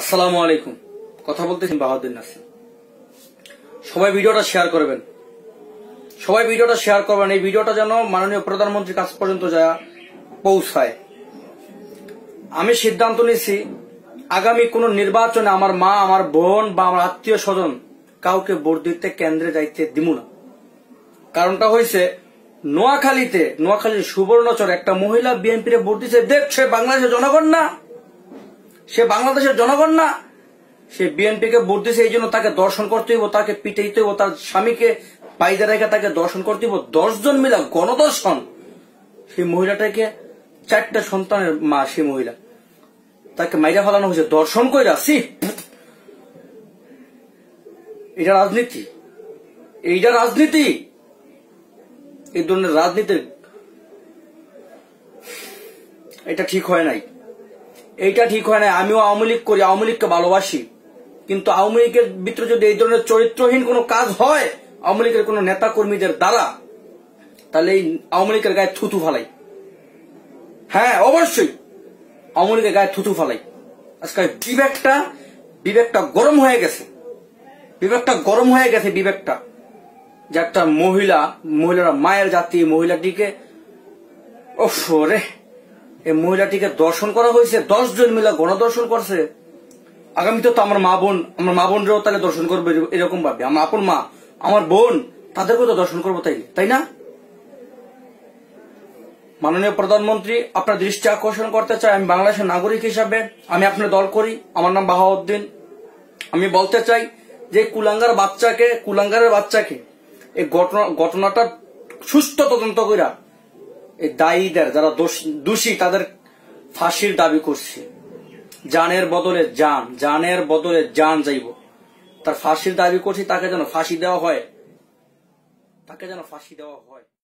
আসসালামু আলাইকুম কথা বলতেছেন বাহাদুর নাসিম সবাই ভিডিওটা শেয়ার করবেন সবাই ভিডিওটা শেয়ার করবেন এই ভিডিওটা যেন মাননীয় প্রধানমন্ত্রীর কাছ পর্যন্ত যা পৌঁছায় আমি সিদ্ধান্ত নিয়েছি আগামী কোন নির্বাচনে আমার মা আমার বোন বা আমার আত্মীয় স্বজন কাউকে ভোট দিতে কেন্দ্রে যাইতে দিব না কারণটা হয়েছে নোয়াখালীতে নোয়াখালীর সুবর্ণচর একটা মহিলা রে ভোট দিচ্ছে দেখছে বাংলাদেশের জনগণ না সে বাংলাদেশের জনগণ না সে বিএনপিকে ভোট দিয়েছে এই জন্য তাকে দর্শন করতে হইব তাকে দিতে হইব তার স্বামীকে পাইজা রেখে তাকে দর্শন করতে হইব দশজন মিলা গণদর্শন সেই মহিলাটাকে চারটা সন্তানের মা সেই মহিলা তাকে মাইরা ফেলানো হয়েছে দর্শন কইরা সি এটা রাজনীতি এইটা রাজনীতি এই ধরনের রাজনীতির এটা ঠিক হয় নাই এইটা ঠিক হয় না আমিও আওয়ামী লীগ করি আওয়ামী লীগকে ভালোবাসি কিন্তু আওয়ামী লীগের ভিতরে যদি এই ধরনের চরিত্রহীন কোনো কাজ হয় আওয়ামী লীগের কোনো নেতা কর্মীদের দ্বারা তাহলে এই আওয়ামী লীগের গায়ে থুতু ফালাই হ্যাঁ অবশ্যই আওয়ামী লীগের গায়ে থুতু ফালাই আজকাল বিবেকটা বিবেকটা গরম হয়ে গেছে বিবেকটা গরম হয়ে গেছে বিবেকটা যে একটা মহিলা মহিলারা মায়ের জাতি মহিলাটিকে ও রে এই মহিলাটিকে দর্শন করা হয়েছে দশ জন মিলা গণদর্শন করছে আগামীতে তো আমার মা বোন আমার মা বোনরাও তাহলে দর্শন করবে এরকম ভাবে আমার আপন মা আমার বোন তাদেরকেও তো দর্শন করবো তাই তাই না মাননীয় প্রধানমন্ত্রী আপনার দৃষ্টি আকর্ষণ করতে চাই আমি বাংলাদেশের নাগরিক হিসাবে আমি আপনার দল করি আমার নাম বাহাউদ্দিন আমি বলতে চাই যে কুলাঙ্গার বাচ্চাকে কুলাঙ্গারের বাচ্চাকে এই ঘটনাটা সুস্থ তদন্ত করা এই দায়ীদের যারা দোষী তাদের ফাঁসির দাবি করছে জানের বদলে জান জানের বদলে জান যাইব তার ফাঁসির দাবি করছি তাকে যেন ফাঁসি দেওয়া হয় তাকে যেন ফাঁসি দেওয়া হয়